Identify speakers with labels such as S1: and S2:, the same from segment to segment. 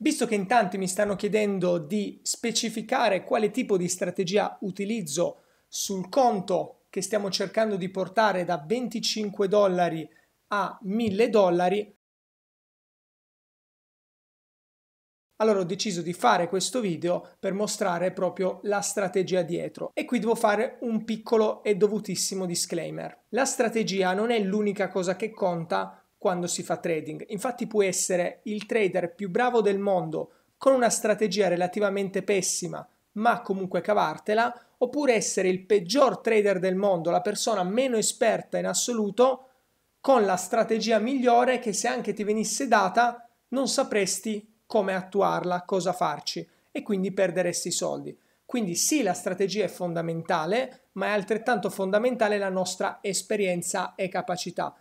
S1: Visto che in tanti mi stanno chiedendo di specificare quale tipo di strategia utilizzo sul conto che stiamo cercando di portare da 25 dollari a 1000 dollari, Allora ho deciso di fare questo video per mostrare proprio la strategia dietro e qui devo fare un piccolo e dovutissimo disclaimer. La strategia non è l'unica cosa che conta quando si fa trading. Infatti puoi essere il trader più bravo del mondo con una strategia relativamente pessima, ma comunque cavartela, oppure essere il peggior trader del mondo, la persona meno esperta in assoluto, con la strategia migliore che se anche ti venisse data non sapresti come attuarla, cosa farci e quindi perderesti soldi. Quindi sì, la strategia è fondamentale, ma è altrettanto fondamentale la nostra esperienza e capacità.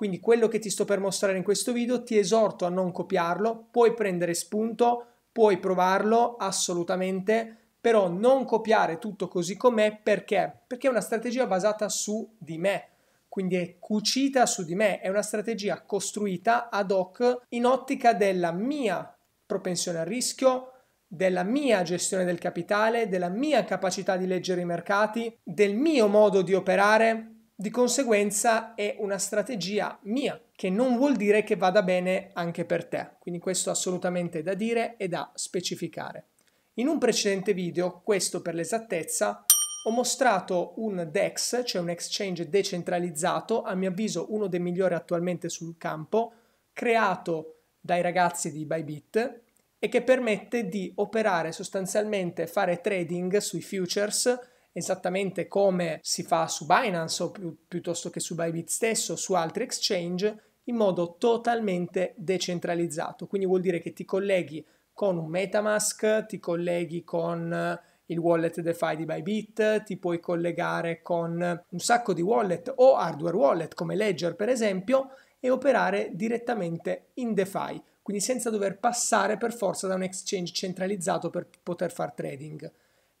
S1: Quindi quello che ti sto per mostrare in questo video ti esorto a non copiarlo, puoi prendere spunto, puoi provarlo assolutamente, però non copiare tutto così com'è perché? Perché è una strategia basata su di me, quindi è cucita su di me, è una strategia costruita ad hoc in ottica della mia propensione al rischio, della mia gestione del capitale, della mia capacità di leggere i mercati, del mio modo di operare, di conseguenza è una strategia mia, che non vuol dire che vada bene anche per te. Quindi questo assolutamente è da dire e da specificare. In un precedente video, questo per l'esattezza, ho mostrato un DEX, cioè un exchange decentralizzato, a mio avviso uno dei migliori attualmente sul campo, creato dai ragazzi di Bybit e che permette di operare sostanzialmente, fare trading sui futures esattamente come si fa su Binance o pi- piuttosto che su Bybit stesso, su altri exchange, in modo totalmente decentralizzato. Quindi vuol dire che ti colleghi con un Metamask, ti colleghi con eh, il wallet DeFi di Bybit, ti puoi collegare con un sacco di wallet o hardware wallet come Ledger per esempio e operare direttamente in DeFi, quindi senza dover passare per forza da un exchange centralizzato per poter fare trading.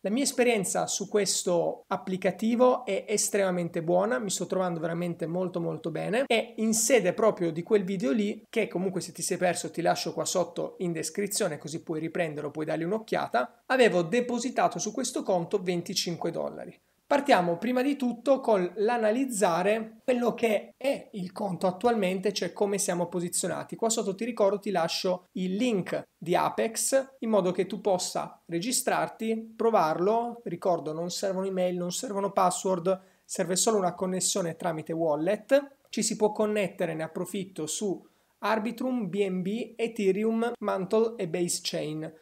S1: La mia esperienza su questo applicativo è estremamente buona, mi sto trovando veramente molto molto bene e in sede proprio di quel video lì, che comunque se ti sei perso ti lascio qua sotto in descrizione così puoi riprenderlo, puoi dargli un'occhiata, avevo depositato su questo conto 25 dollari. Partiamo prima di tutto con l'analizzare quello che è il conto attualmente, cioè come siamo posizionati. Qua sotto ti ricordo ti lascio il link di Apex in modo che tu possa registrarti, provarlo. Ricordo non servono email, non servono password, serve solo una connessione tramite wallet. Ci si può connettere, ne approfitto, su Arbitrum, BNB, Ethereum, Mantle e Basechain.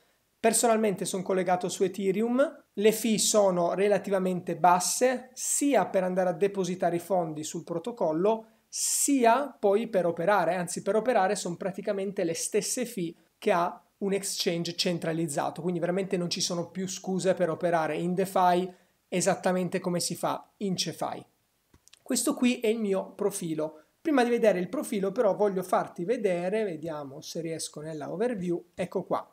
S1: Personalmente sono collegato su Ethereum, le fee sono relativamente basse sia per andare a depositare i fondi sul protocollo sia poi per operare, anzi per operare sono praticamente le stesse fee che ha un exchange centralizzato, quindi veramente non ci sono più scuse per operare in DeFi esattamente come si fa in CeFi. Questo qui è il mio profilo. Prima di vedere il profilo però voglio farti vedere, vediamo se riesco nella overview, ecco qua.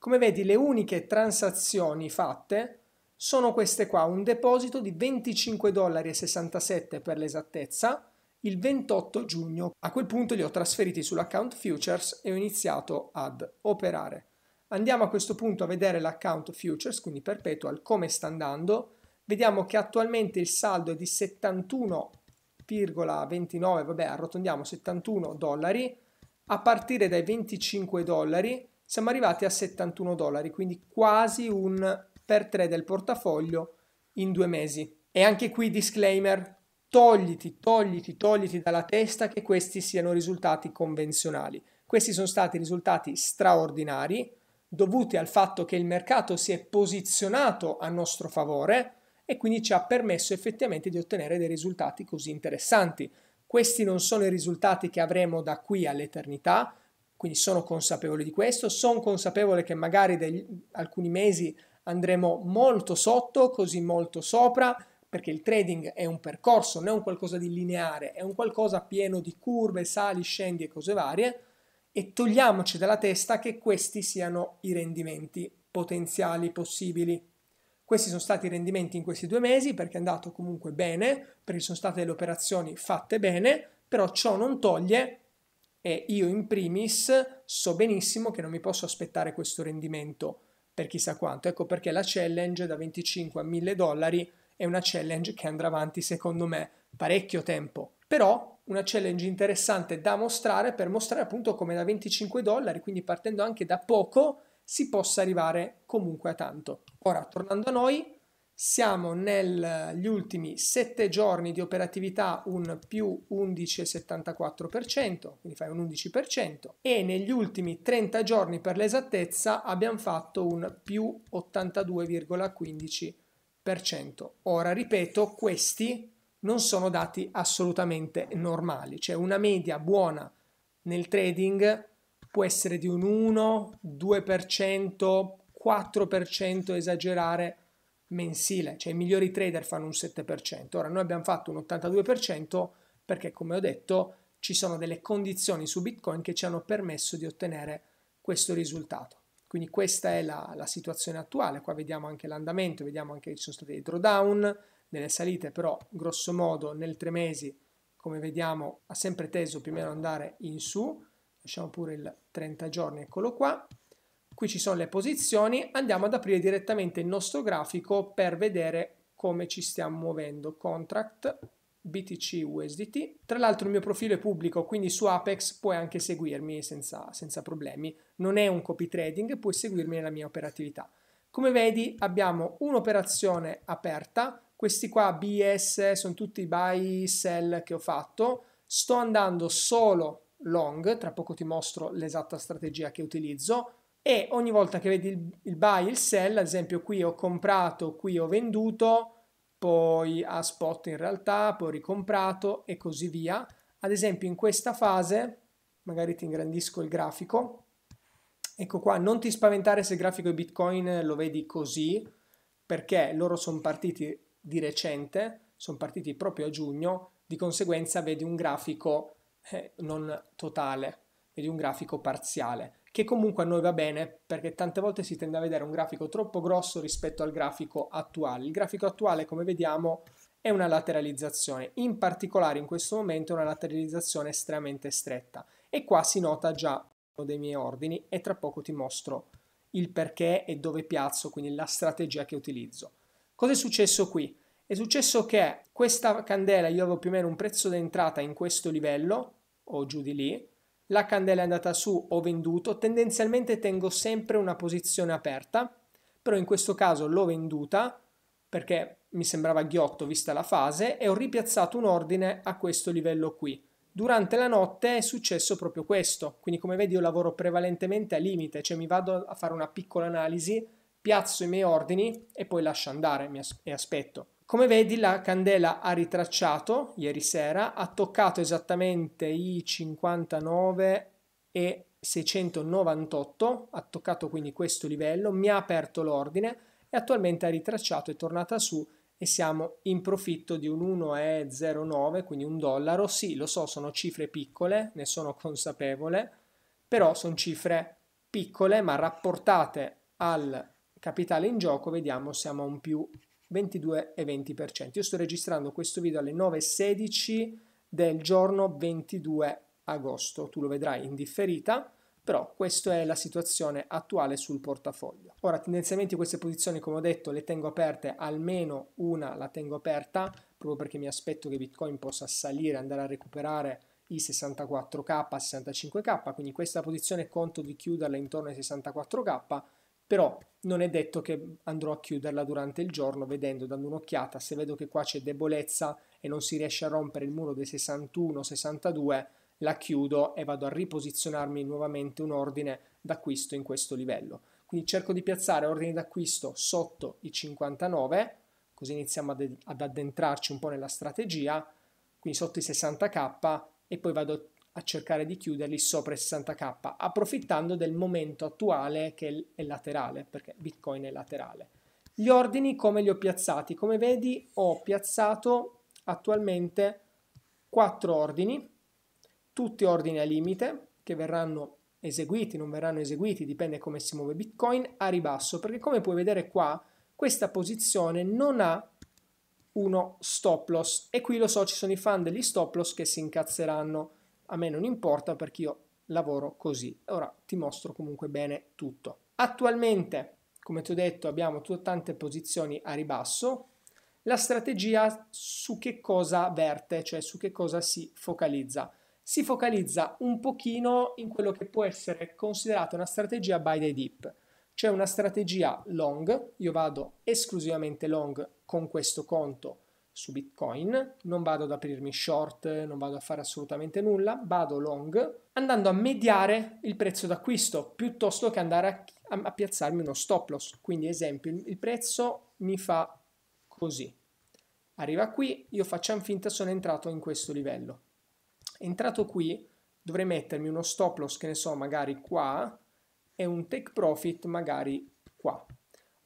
S1: Come vedi le uniche transazioni fatte sono queste qua, un deposito di 25,67 dollari per l'esattezza il 28 giugno. A quel punto li ho trasferiti sull'account Futures e ho iniziato ad operare. Andiamo a questo punto a vedere l'account Futures, quindi Perpetual, come sta andando. Vediamo che attualmente il saldo è di 71,29, vabbè arrotondiamo 71 dollari, a partire dai 25 dollari siamo arrivati a 71 dollari, quindi quasi un per 3 del portafoglio in due mesi. E anche qui disclaimer, togliti, togliti, togliti dalla testa che questi siano risultati convenzionali. Questi sono stati risultati straordinari dovuti al fatto che il mercato si è posizionato a nostro favore e quindi ci ha permesso effettivamente di ottenere dei risultati così interessanti. Questi non sono i risultati che avremo da qui all'eternità, quindi sono consapevole di questo, sono consapevole che magari degli, alcuni mesi andremo molto sotto, così molto sopra, perché il trading è un percorso, non è un qualcosa di lineare, è un qualcosa pieno di curve, sali, scendi e cose varie, e togliamoci dalla testa che questi siano i rendimenti potenziali possibili. Questi sono stati i rendimenti in questi due mesi perché è andato comunque bene, perché sono state le operazioni fatte bene, però ciò non toglie e io in primis so benissimo che non mi posso aspettare questo rendimento per chissà quanto. Ecco perché la challenge da 25 a 1000 dollari è una challenge che andrà avanti secondo me parecchio tempo. Però una challenge interessante da mostrare per mostrare appunto come da 25 dollari, quindi partendo anche da poco, si possa arrivare comunque a tanto. Ora, tornando a noi, siamo negli ultimi 7 giorni di operatività un più 11,74%, quindi fai un 11%, e negli ultimi 30 giorni per l'esattezza abbiamo fatto un più 82,15%. Ora ripeto, questi non sono dati assolutamente normali, cioè una media buona nel trading può essere di un 1, 2%, 4% esagerare mensile, cioè i migliori trader fanno un 7%. Ora noi abbiamo fatto un 82% perché come ho detto ci sono delle condizioni su Bitcoin che ci hanno permesso di ottenere questo risultato. Quindi questa è la, la situazione attuale, qua vediamo anche l'andamento, vediamo anche che ci sono stati dei drawdown, delle salite, però grosso modo nel tre mesi, come vediamo, ha sempre teso più o meno andare in su, lasciamo pure il 30 giorni, eccolo qua, Qui ci sono le posizioni, andiamo ad aprire direttamente il nostro grafico per vedere come ci stiamo muovendo. Contract, BTC USDT. Tra l'altro il mio profilo è pubblico, quindi su Apex puoi anche seguirmi senza, senza problemi. Non è un copy trading, puoi seguirmi nella mia operatività. Come vedi abbiamo un'operazione aperta, questi qua BS sono tutti i buy sell che ho fatto, sto andando solo long, tra poco ti mostro l'esatta strategia che utilizzo, e ogni volta che vedi il, il buy e il sell, ad esempio qui ho comprato, qui ho venduto, poi a spot in realtà, poi ho ricomprato e così via. Ad esempio in questa fase, magari ti ingrandisco il grafico, ecco qua, non ti spaventare se il grafico di Bitcoin lo vedi così, perché loro sono partiti di recente, sono partiti proprio a giugno, di conseguenza vedi un grafico eh, non totale, vedi un grafico parziale che comunque a noi va bene perché tante volte si tende a vedere un grafico troppo grosso rispetto al grafico attuale. Il grafico attuale, come vediamo, è una lateralizzazione, in particolare in questo momento è una lateralizzazione estremamente stretta e qua si nota già uno dei miei ordini e tra poco ti mostro il perché e dove piazzo, quindi la strategia che utilizzo. Cosa è successo qui? È successo che questa candela io avevo più o meno un prezzo d'entrata in questo livello o giù di lì, la candela è andata su, ho venduto, tendenzialmente tengo sempre una posizione aperta, però in questo caso l'ho venduta perché mi sembrava ghiotto vista la fase e ho ripiazzato un ordine a questo livello qui. Durante la notte è successo proprio questo, quindi come vedi io lavoro prevalentemente a limite, cioè mi vado a fare una piccola analisi, piazzo i miei ordini e poi lascio andare e aspetto. Come vedi la candela ha ritracciato ieri sera, ha toccato esattamente i 59 e 698, ha toccato quindi questo livello, mi ha aperto l'ordine e attualmente ha ritracciato, è tornata su e siamo in profitto di un 1,09, quindi un dollaro. Sì, lo so, sono cifre piccole, ne sono consapevole, però sono cifre piccole ma rapportate al capitale in gioco, vediamo siamo a un più 22 e 20%. Io sto registrando questo video alle 9.16 del giorno 22 agosto, tu lo vedrai in differita, però questa è la situazione attuale sul portafoglio. Ora tendenzialmente queste posizioni come ho detto le tengo aperte, almeno una la tengo aperta, proprio perché mi aspetto che Bitcoin possa salire, andare a recuperare i 64k, 65k, quindi questa posizione conto di chiuderla intorno ai 64k, però non è detto che andrò a chiuderla durante il giorno vedendo, dando un'occhiata, se vedo che qua c'è debolezza e non si riesce a rompere il muro dei 61-62, la chiudo e vado a riposizionarmi nuovamente un ordine d'acquisto in questo livello. Quindi cerco di piazzare ordini d'acquisto sotto i 59, così iniziamo ad, addentrarci un po' nella strategia, quindi sotto i 60k e poi vado a cercare di chiuderli sopra i 60k, approfittando del momento attuale che è laterale, perché Bitcoin è laterale. Gli ordini come li ho piazzati? Come vedi ho piazzato attualmente 4 ordini, tutti ordini a limite, che verranno eseguiti, non verranno eseguiti, dipende come si muove Bitcoin, a ribasso, perché come puoi vedere qua, questa posizione non ha uno stop loss e qui lo so ci sono i fan degli stop loss che si incazzeranno a me non importa perché io lavoro così. Ora ti mostro comunque bene tutto. Attualmente, come ti ho detto, abbiamo tante posizioni a ribasso. La strategia su che cosa verte, cioè su che cosa si focalizza? Si focalizza un pochino in quello che può essere considerato una strategia buy the dip, cioè una strategia long, io vado esclusivamente long con questo conto su Bitcoin, non vado ad aprirmi short, non vado a fare assolutamente nulla, vado long andando a mediare il prezzo d'acquisto piuttosto che andare a, a, a piazzarmi uno stop loss. Quindi esempio, il, il prezzo mi fa così. Arriva qui, io faccio finta sono entrato in questo livello. Entrato qui dovrei mettermi uno stop loss che ne so magari qua e un take profit magari qua.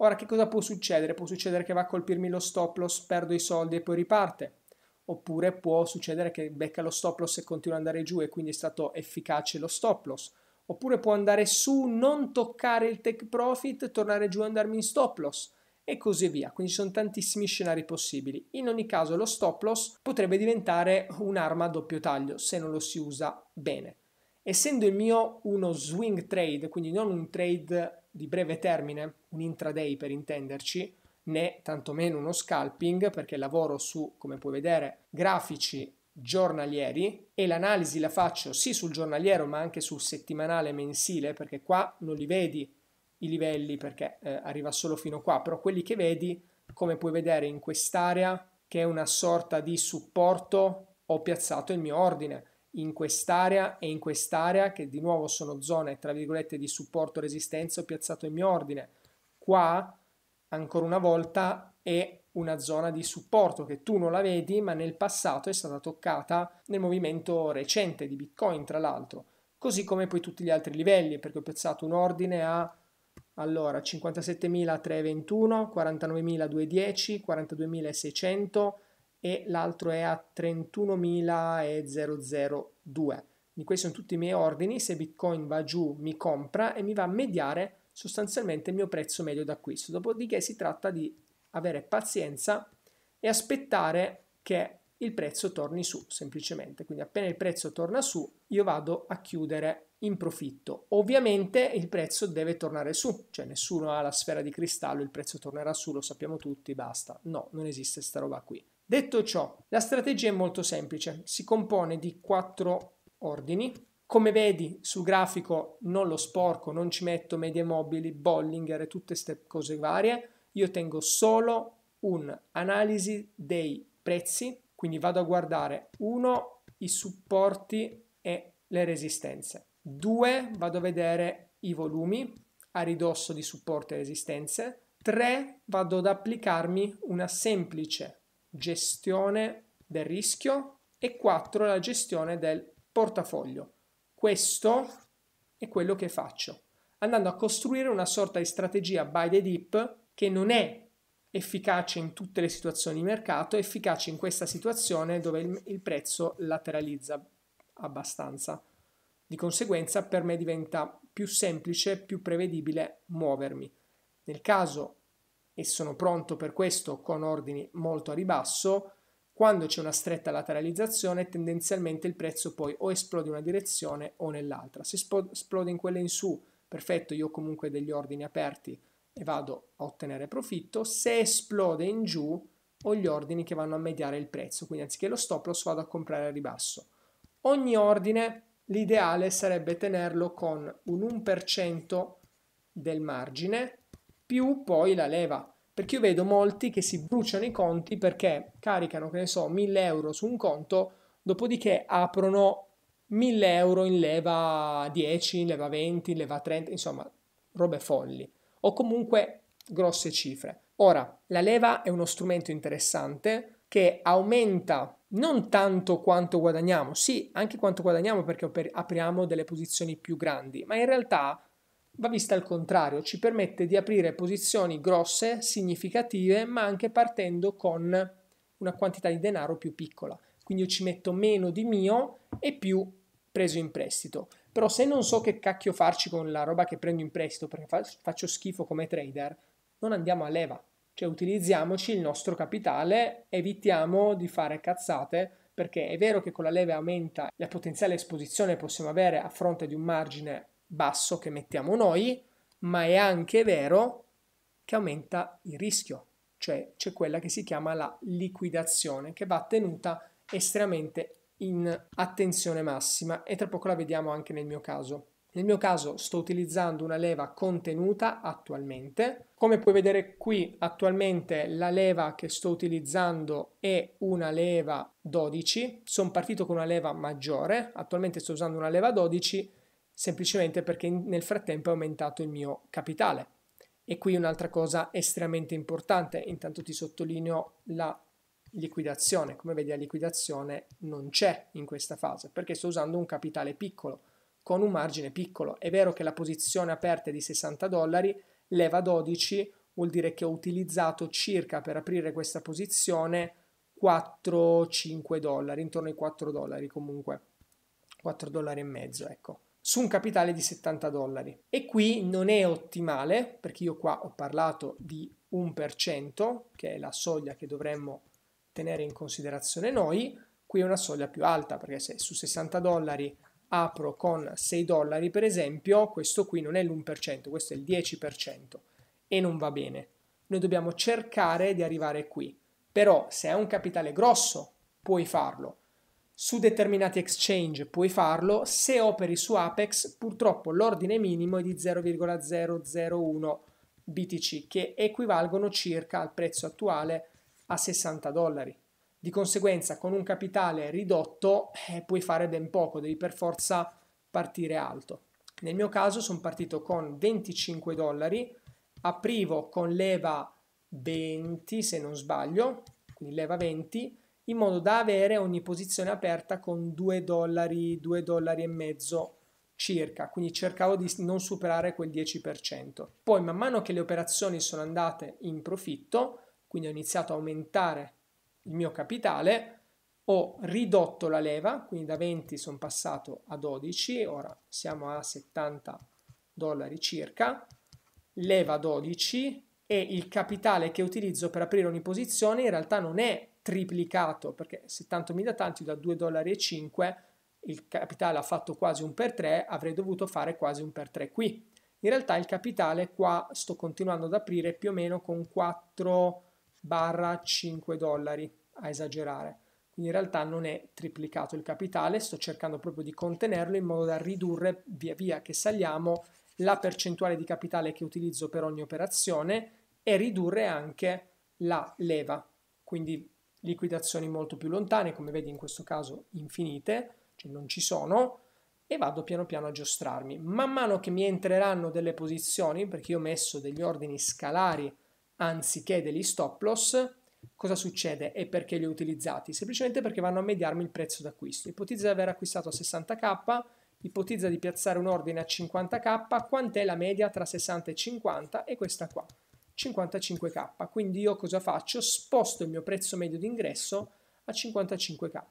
S1: Ora che cosa può succedere? Può succedere che va a colpirmi lo stop loss, perdo i soldi e poi riparte. Oppure può succedere che becca lo stop loss e continua ad andare giù e quindi è stato efficace lo stop loss. Oppure può andare su, non toccare il take profit, tornare giù e andarmi in stop loss e così via. Quindi ci sono tantissimi scenari possibili. In ogni caso lo stop loss potrebbe diventare un'arma a doppio taglio se non lo si usa bene. Essendo il mio uno swing trade, quindi non un trade di breve termine, un intraday per intenderci, né tantomeno uno scalping perché lavoro su, come puoi vedere, grafici giornalieri e l'analisi la faccio sì sul giornaliero ma anche sul settimanale mensile perché qua non li vedi i livelli perché eh, arriva solo fino qua, però quelli che vedi, come puoi vedere in quest'area, che è una sorta di supporto, ho piazzato il mio ordine in quest'area e in quest'area, che di nuovo sono zone, tra virgolette, di supporto resistenza, ho piazzato il mio ordine. Qua, ancora una volta, è una zona di supporto che tu non la vedi, ma nel passato è stata toccata nel movimento recente di Bitcoin, tra l'altro, così come poi tutti gli altri livelli, perché ho piazzato un ordine a allora 57.321, 49.210, 42.600 e l'altro è a 31.002. Quindi questi sono tutti i miei ordini, se Bitcoin va giù mi compra e mi va a mediare sostanzialmente il mio prezzo medio d'acquisto. Dopodiché si tratta di avere pazienza e aspettare che il prezzo torni su semplicemente. Quindi appena il prezzo torna su, io vado a chiudere in profitto. Ovviamente il prezzo deve tornare su, cioè nessuno ha la sfera di cristallo, il prezzo tornerà su, lo sappiamo tutti, basta. No, non esiste sta roba qui. Detto ciò, la strategia è molto semplice, si compone di quattro ordini. Come vedi sul grafico non lo sporco, non ci metto medie mobili, Bollinger e tutte queste cose varie. Io tengo solo un'analisi dei prezzi, quindi vado a guardare uno i supporti e le resistenze. Due, Vado a vedere i volumi a ridosso di supporti e resistenze. Tre, Vado ad applicarmi una semplice gestione del rischio e 4 la gestione del portafoglio. Questo è quello che faccio, andando a costruire una sorta di strategia by the dip che non è efficace in tutte le situazioni di mercato, efficace in questa situazione dove il, il prezzo lateralizza abbastanza. Di conseguenza per me diventa più semplice, più prevedibile muovermi. Nel caso e sono pronto per questo con ordini molto a ribasso, quando c'è una stretta lateralizzazione tendenzialmente il prezzo poi o esplode in una direzione o nell'altra. Se esplode in quella in su, perfetto, io ho comunque degli ordini aperti e vado a ottenere profitto. Se esplode in giù, ho gli ordini che vanno a mediare il prezzo, quindi anziché lo stop loss vado a comprare a ribasso. Ogni ordine l'ideale sarebbe tenerlo con un 1% del margine più poi la leva. Perché io vedo molti che si bruciano i conti perché caricano, che ne so, 1000 euro su un conto, dopodiché aprono 1000 euro in leva 10, in leva 20, in leva 30, insomma, robe folli. O comunque grosse cifre. Ora, la leva è uno strumento interessante che aumenta non tanto quanto guadagniamo, sì, anche quanto guadagniamo perché apriamo delle posizioni più grandi, ma in realtà va vista al contrario, ci permette di aprire posizioni grosse, significative, ma anche partendo con una quantità di denaro più piccola. Quindi io ci metto meno di mio e più preso in prestito. Però se non so che cacchio farci con la roba che prendo in prestito perché faccio schifo come trader, non andiamo a leva. Cioè utilizziamoci il nostro capitale, evitiamo di fare cazzate perché è vero che con la leva aumenta la potenziale esposizione che possiamo avere a fronte di un margine basso che mettiamo noi, ma è anche vero che aumenta il rischio, cioè c'è quella che si chiama la liquidazione che va tenuta estremamente in attenzione massima e tra poco la vediamo anche nel mio caso. Nel mio caso sto utilizzando una leva contenuta attualmente. Come puoi vedere qui attualmente la leva che sto utilizzando è una leva 12. Sono partito con una leva maggiore, attualmente sto usando una leva 12 semplicemente perché nel frattempo è aumentato il mio capitale. E qui un'altra cosa estremamente importante, intanto ti sottolineo la liquidazione, come vedi la liquidazione non c'è in questa fase perché sto usando un capitale piccolo, con un margine piccolo. È vero che la posizione aperta è di 60 dollari, leva 12 vuol dire che ho utilizzato circa per aprire questa posizione 4-5 dollari, intorno ai 4 dollari comunque, 4 dollari e mezzo ecco su un capitale di 70 dollari. E qui non è ottimale, perché io qua ho parlato di 1%, che è la soglia che dovremmo tenere in considerazione noi, qui è una soglia più alta, perché se su 60 dollari apro con 6 dollari per esempio, questo qui non è l'1%, questo è il 10% e non va bene. Noi dobbiamo cercare di arrivare qui, però se hai un capitale grosso puoi farlo, su determinati exchange puoi farlo, se operi su Apex purtroppo l'ordine minimo è di 0,001 BTC che equivalgono circa al prezzo attuale a 60 dollari. Di conseguenza con un capitale ridotto eh, puoi fare ben poco, devi per forza partire alto. Nel mio caso sono partito con 25 dollari, aprivo con leva 20 se non sbaglio, quindi leva 20, in modo da avere ogni posizione aperta con 2 dollari, 2 dollari e mezzo circa, quindi cercavo di non superare quel 10%. Poi man mano che le operazioni sono andate in profitto, quindi ho iniziato a aumentare il mio capitale, ho ridotto la leva, quindi da 20 sono passato a 12, ora siamo a 70 dollari circa, leva 12 e il capitale che utilizzo per aprire ogni posizione in realtà non è triplicato perché se tanto mi 70.000 tanti da 2,5 dollari il capitale ha fatto quasi un per 3 avrei dovuto fare quasi un per 3 qui in realtà il capitale qua sto continuando ad aprire più o meno con 4 barra 5 dollari a esagerare quindi in realtà non è triplicato il capitale sto cercando proprio di contenerlo in modo da ridurre via via che saliamo la percentuale di capitale che utilizzo per ogni operazione e ridurre anche la leva quindi liquidazioni molto più lontane, come vedi in questo caso infinite, cioè non ci sono, e vado piano piano a giostrarmi. Man mano che mi entreranno delle posizioni, perché io ho messo degli ordini scalari anziché degli stop loss, cosa succede e perché li ho utilizzati? Semplicemente perché vanno a mediarmi il prezzo d'acquisto. Ipotizza di aver acquistato a 60k, ipotizza di piazzare un ordine a 50k, quant'è la media tra 60 e 50 e questa qua. 55k. Quindi io cosa faccio? Sposto il mio prezzo medio d'ingresso a 55k.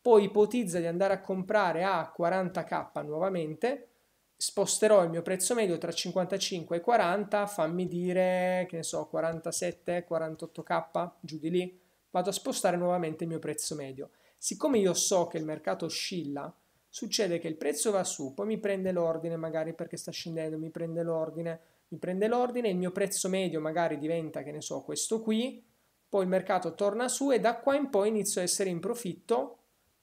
S1: Poi ipotizza di andare a comprare a 40k nuovamente, sposterò il mio prezzo medio tra 55 e 40, fammi dire, che ne so, 47, 48k, giù di lì, vado a spostare nuovamente il mio prezzo medio. Siccome io so che il mercato oscilla, succede che il prezzo va su, poi mi prende l'ordine magari perché sta scendendo, mi prende l'ordine, mi prende l'ordine, il mio prezzo medio magari diventa, che ne so, questo qui, poi il mercato torna su e da qua in poi inizio a essere in profitto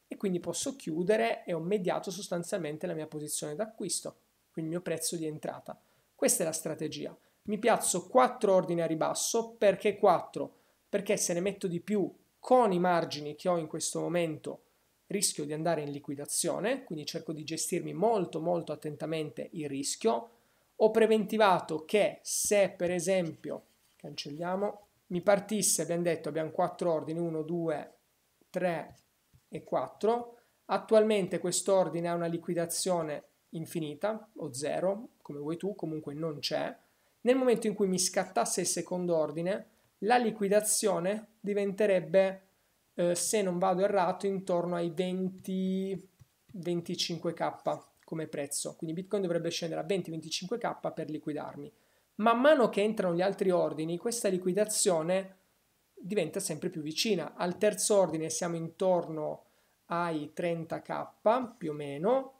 S1: e quindi posso chiudere e ho mediato sostanzialmente la mia posizione d'acquisto, quindi il mio prezzo di entrata. Questa è la strategia. Mi piazzo 4 ordini a ribasso, perché 4? Perché se ne metto di più con i margini che ho in questo momento rischio di andare in liquidazione, quindi cerco di gestirmi molto molto attentamente il rischio, ho preventivato che se per esempio, cancelliamo, mi partisse, abbiamo detto, abbiamo quattro ordini, 1, 2, 3 e 4, attualmente quest'ordine ha una liquidazione infinita o zero come vuoi tu, comunque non c'è, nel momento in cui mi scattasse il secondo ordine, la liquidazione diventerebbe, eh, se non vado errato, intorno ai 20, 25k come prezzo, quindi Bitcoin dovrebbe scendere a 20-25k per liquidarmi. Man mano che entrano gli altri ordini, questa liquidazione diventa sempre più vicina. Al terzo ordine siamo intorno ai 30k più o meno,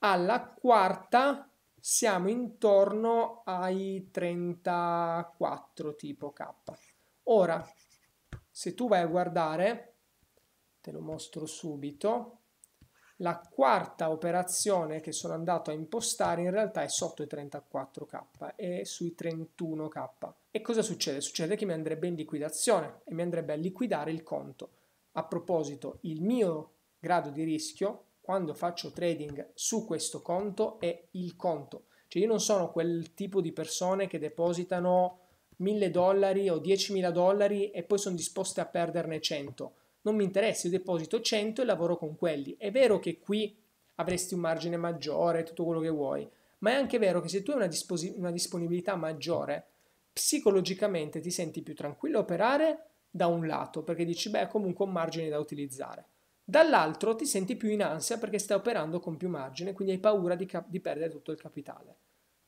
S1: alla quarta siamo intorno ai 34 tipo k. Ora, se tu vai a guardare, te lo mostro subito, la quarta operazione che sono andato a impostare in realtà è sotto i 34k, è sui 31k. E cosa succede? Succede che mi andrebbe in liquidazione e mi andrebbe a liquidare il conto. A proposito, il mio grado di rischio quando faccio trading su questo conto è il conto. Cioè io non sono quel tipo di persone che depositano 1000 dollari o 10.000 dollari e poi sono disposte a perderne 100 non mi interessa, io deposito 100 e lavoro con quelli. È vero che qui avresti un margine maggiore, tutto quello che vuoi, ma è anche vero che se tu hai una, disposi- una disponibilità maggiore, psicologicamente ti senti più tranquillo a operare da un lato, perché dici beh, comunque un margine da utilizzare. Dall'altro ti senti più in ansia perché stai operando con più margine, quindi hai paura di, cap- di perdere tutto il capitale.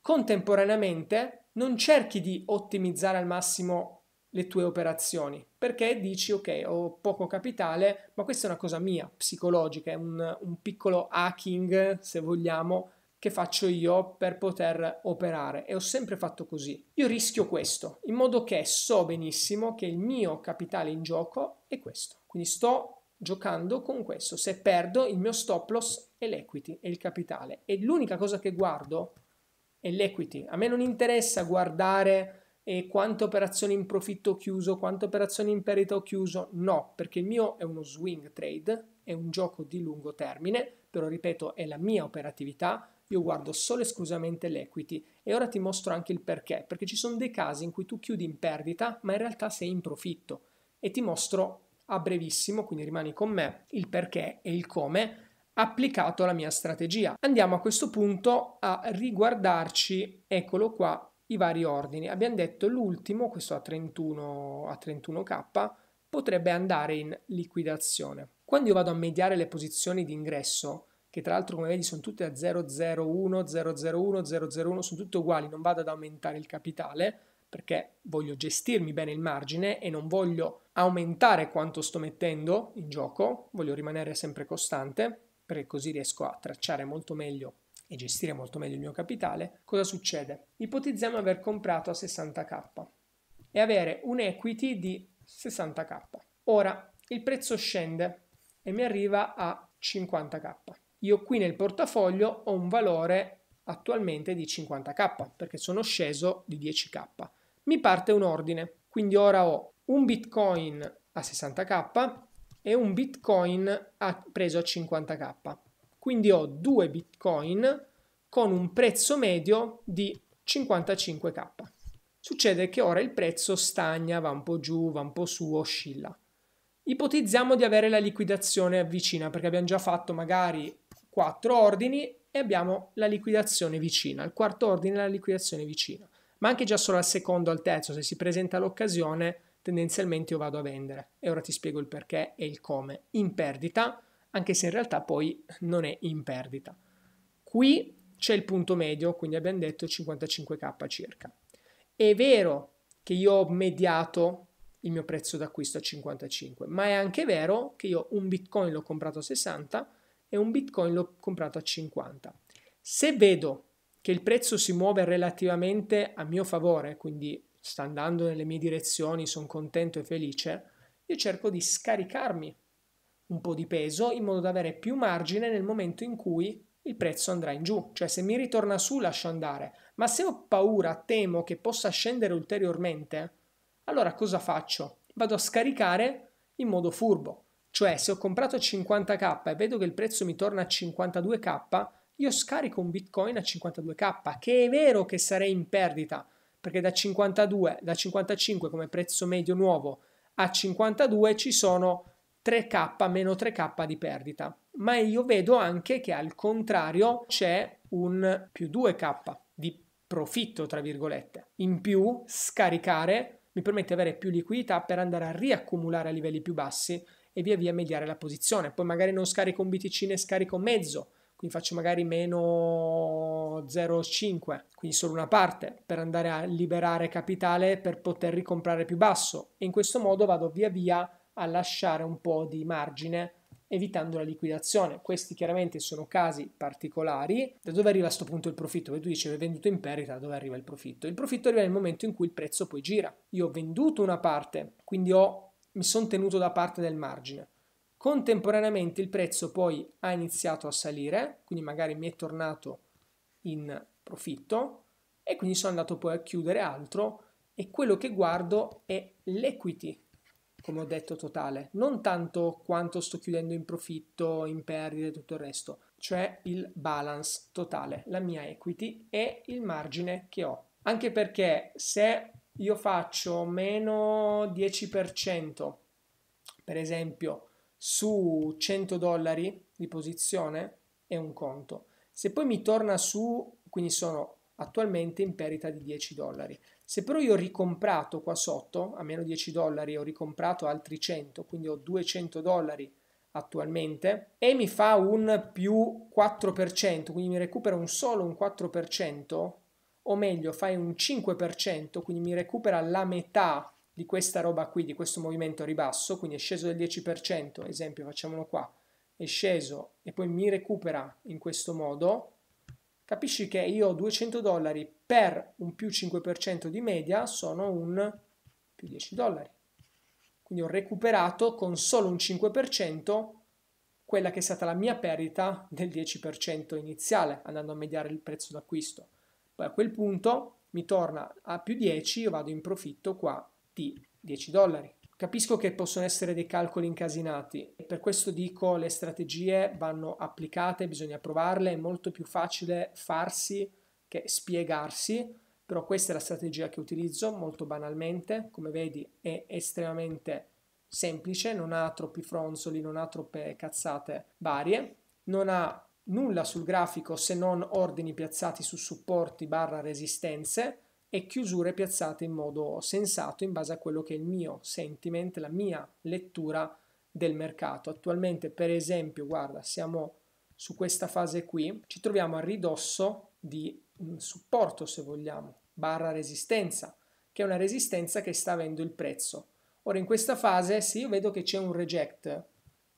S1: Contemporaneamente non cerchi di ottimizzare al massimo le tue operazioni perché dici ok ho poco capitale ma questa è una cosa mia psicologica è un, un piccolo hacking se vogliamo che faccio io per poter operare e ho sempre fatto così. Io rischio questo, in modo che so benissimo che il mio capitale in gioco è questo. Quindi sto giocando con questo. Se perdo, il mio stop loss è l'equity, è il capitale. E l'unica cosa che guardo è l'equity. A me non interessa guardare eh, quante operazioni in profitto ho chiuso, quante operazioni in perdita ho chiuso, no, perché il mio è uno swing trade, è un gioco di lungo termine, però ripeto è la mia operatività, io guardo solo e esclusivamente l'equity e ora ti mostro anche il perché, perché ci sono dei casi in cui tu chiudi in perdita ma in realtà sei in profitto e ti mostro a brevissimo, quindi rimani con me, il perché e il come applicato alla mia strategia. Andiamo a questo punto a riguardarci, eccolo qua, i vari ordini. Abbiamo detto l'ultimo, questo a 31, a 31k, potrebbe andare in liquidazione. Quando io vado a mediare le posizioni di ingresso, che tra l'altro come vedi sono tutte a 001, 001, 001, sono tutte uguali, non vado ad aumentare il capitale perché voglio gestirmi bene il margine e non voglio aumentare quanto sto mettendo in gioco, voglio rimanere sempre costante perché così riesco a tracciare molto meglio e gestire molto meglio il mio capitale, cosa succede? Ipotizziamo aver comprato a 60k e avere un equity di 60k. Ora il prezzo scende e mi arriva a 50k. Io qui nel portafoglio ho un valore attualmente di 50k perché sono sceso di 10k. Mi parte un ordine, quindi ora ho un bitcoin a 60k e un bitcoin preso a 50k quindi ho due bitcoin con un prezzo medio di 55k. Succede che ora il prezzo stagna, va un po' giù, va un po' su, oscilla. Ipotizziamo di avere la liquidazione vicina perché abbiamo già fatto magari 4 ordini e abbiamo la liquidazione vicina. Al quarto ordine la liquidazione vicina, ma anche già solo al secondo, al terzo, se si presenta l'occasione, tendenzialmente io vado a vendere. E ora ti spiego il perché e il come. In perdita, anche se in realtà poi non è in perdita. Qui c'è il punto medio, quindi abbiamo detto 55k circa. È vero che io ho mediato il mio prezzo d'acquisto a 55, ma è anche vero che io un bitcoin l'ho comprato a 60 e un bitcoin l'ho comprato a 50. Se vedo che il prezzo si muove relativamente a mio favore, quindi sta andando nelle mie direzioni, sono contento e felice, io cerco di scaricarmi un po' di peso in modo da avere più margine nel momento in cui il prezzo andrà in giù, cioè se mi ritorna su lascio andare, ma se ho paura, temo che possa scendere ulteriormente, allora cosa faccio? Vado a scaricare in modo furbo, cioè se ho comprato a 50k e vedo che il prezzo mi torna a 52k, io scarico un bitcoin a 52k, che è vero che sarei in perdita, perché da 52, da 55 come prezzo medio nuovo a 52 ci sono 3K, meno 3K di perdita. Ma io vedo anche che al contrario c'è un più 2K di profitto, tra virgolette. In più, scaricare mi permette di avere più liquidità per andare a riaccumulare a livelli più bassi e via via mediare la posizione. Poi magari non scarico un BTC ne scarico mezzo, quindi faccio magari meno 0,5, quindi solo una parte, per andare a liberare capitale per poter ricomprare più basso. E in questo modo vado via via a lasciare un po' di margine evitando la liquidazione. Questi chiaramente sono casi particolari. Da dove arriva a questo punto il profitto? Perché tu dici ho venduto in perdita, da dove arriva il profitto? Il profitto arriva nel momento in cui il prezzo poi gira. Io ho venduto una parte, quindi ho, mi sono tenuto da parte del margine. Contemporaneamente il prezzo poi ha iniziato a salire, quindi magari mi è tornato in profitto e quindi sono andato poi a chiudere altro e quello che guardo è l'equity come ho detto, totale, non tanto quanto sto chiudendo in profitto, in perdite e tutto il resto, cioè il balance totale, la mia equity e il margine che ho. Anche perché se io faccio meno 10%, per esempio, su 100 dollari di posizione, è un conto. Se poi mi torna su, quindi sono attualmente in perdita di 10 dollari. Se però io ho ricomprato qua sotto, a meno 10 dollari, ho ricomprato altri 100, quindi ho 200 dollari attualmente, e mi fa un più 4%, quindi mi recupera un solo un 4%, o meglio fai un 5%, quindi mi recupera la metà di questa roba qui, di questo movimento ribasso, quindi è sceso del 10%, esempio facciamolo qua, è sceso e poi mi recupera in questo modo, Capisci che io ho 200 dollari per un più 5% di media sono un più 10 dollari. Quindi ho recuperato con solo un 5% quella che è stata la mia perdita del 10% iniziale andando a mediare il prezzo d'acquisto. Poi a quel punto mi torna a più 10, io vado in profitto qua di 10 dollari. Capisco che possono essere dei calcoli incasinati e per questo dico le strategie vanno applicate, bisogna provarle, è molto più facile farsi che spiegarsi, però questa è la strategia che utilizzo molto banalmente, come vedi è estremamente semplice, non ha troppi fronzoli, non ha troppe cazzate varie, non ha nulla sul grafico se non ordini piazzati su supporti barra resistenze, e chiusure piazzate in modo sensato in base a quello che è il mio sentiment, la mia lettura del mercato. Attualmente, per esempio, guarda, siamo su questa fase qui, ci troviamo a ridosso di un supporto, se vogliamo, barra resistenza, che è una resistenza che sta avendo il prezzo. Ora in questa fase, se io vedo che c'è un reject,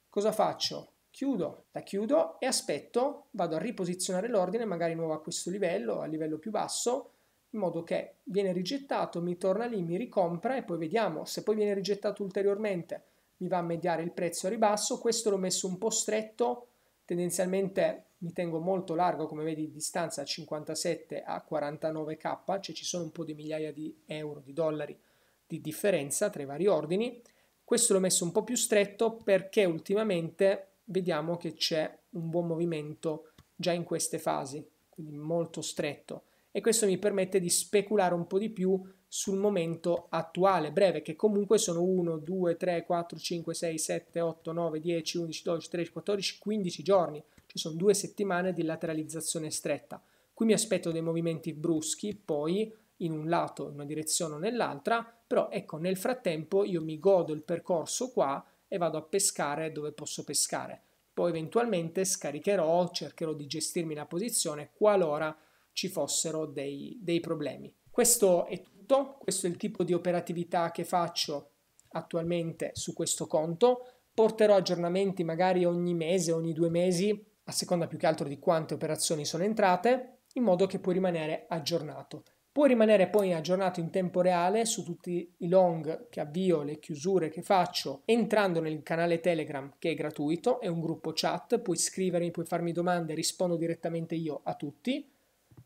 S1: cosa faccio? Chiudo, la chiudo e aspetto, vado a riposizionare l'ordine, magari nuovo a questo livello, a livello più basso, in modo che viene rigettato, mi torna lì, mi ricompra e poi vediamo se poi viene rigettato ulteriormente mi va a mediare il prezzo a ribasso, questo l'ho messo un po' stretto, tendenzialmente mi tengo molto largo come vedi di distanza 57 a 49k, cioè ci sono un po' di migliaia di euro, di dollari di differenza tra i vari ordini, questo l'ho messo un po' più stretto perché ultimamente vediamo che c'è un buon movimento già in queste fasi, quindi molto stretto e questo mi permette di speculare un po' di più sul momento attuale breve che comunque sono 1, 2, 3, 4, 5, 6, 7, 8, 9, 10, 11, 12, 13, 14, 15 giorni, ci sono due settimane di lateralizzazione stretta. Qui mi aspetto dei movimenti bruschi, poi in un lato, in una direzione o nell'altra, però ecco, nel frattempo io mi godo il percorso qua e vado a pescare dove posso pescare. Poi eventualmente scaricherò, cercherò di gestirmi la posizione qualora ci fossero dei, dei problemi. Questo è tutto, questo è il tipo di operatività che faccio attualmente su questo conto. Porterò aggiornamenti magari ogni mese, ogni due mesi, a seconda più che altro di quante operazioni sono entrate, in modo che puoi rimanere aggiornato. Puoi rimanere poi aggiornato in tempo reale su tutti i long che avvio, le chiusure che faccio, entrando nel canale Telegram che è gratuito, è un gruppo chat, puoi scrivermi, puoi farmi domande, rispondo direttamente io a tutti.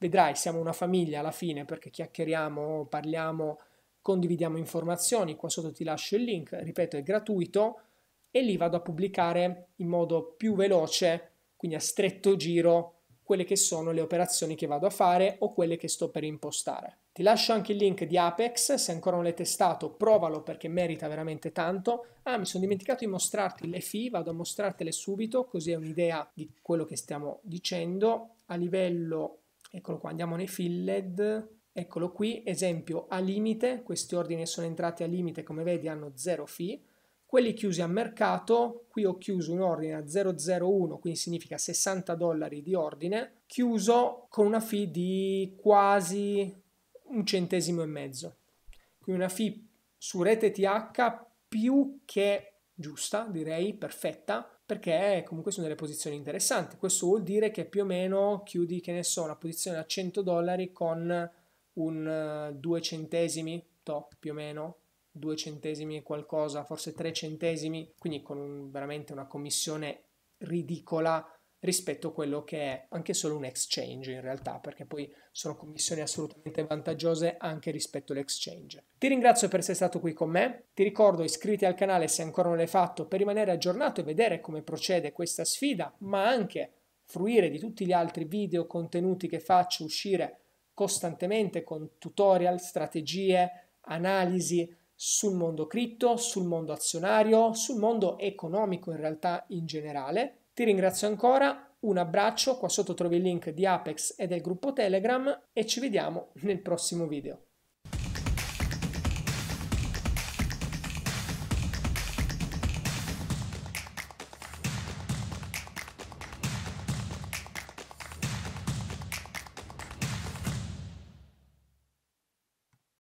S1: Vedrai, siamo una famiglia alla fine perché chiacchieriamo, parliamo, condividiamo informazioni. Qua sotto ti lascio il link, ripeto, è gratuito e lì vado a pubblicare in modo più veloce, quindi a stretto giro, quelle che sono le operazioni che vado a fare o quelle che sto per impostare. Ti lascio anche il link di Apex, se ancora non l'hai testato provalo perché merita veramente tanto. Ah, mi sono dimenticato di mostrarti le fee, vado a mostrartele subito così hai un'idea di quello che stiamo dicendo. A livello eccolo qua, andiamo nei filled, eccolo qui, esempio a limite, questi ordini sono entrati a limite, come vedi hanno 0 fee, quelli chiusi a mercato, qui ho chiuso un ordine a 001, quindi significa 60 dollari di ordine, chiuso con una fee di quasi un centesimo e mezzo, quindi una fee su rete TH più che giusta, direi perfetta, perché comunque sono delle posizioni interessanti. Questo vuol dire che più o meno chiudi, che ne so, una posizione a 100 dollari con un 2 eh, centesimi, top più o meno, 2 centesimi e qualcosa, forse 3 centesimi, quindi con un, veramente una commissione ridicola rispetto a quello che è anche solo un exchange in realtà, perché poi sono commissioni assolutamente vantaggiose anche rispetto all'exchange. Ti ringrazio per essere stato qui con me, ti ricordo iscriviti al canale se ancora non l'hai fatto per rimanere aggiornato e vedere come procede questa sfida, ma anche fruire di tutti gli altri video, contenuti che faccio uscire costantemente con tutorial, strategie, analisi sul mondo cripto, sul mondo azionario, sul mondo economico in realtà in generale ti ringrazio ancora, un abbraccio, qua sotto trovi il link di Apex e del gruppo Telegram e ci vediamo nel prossimo video.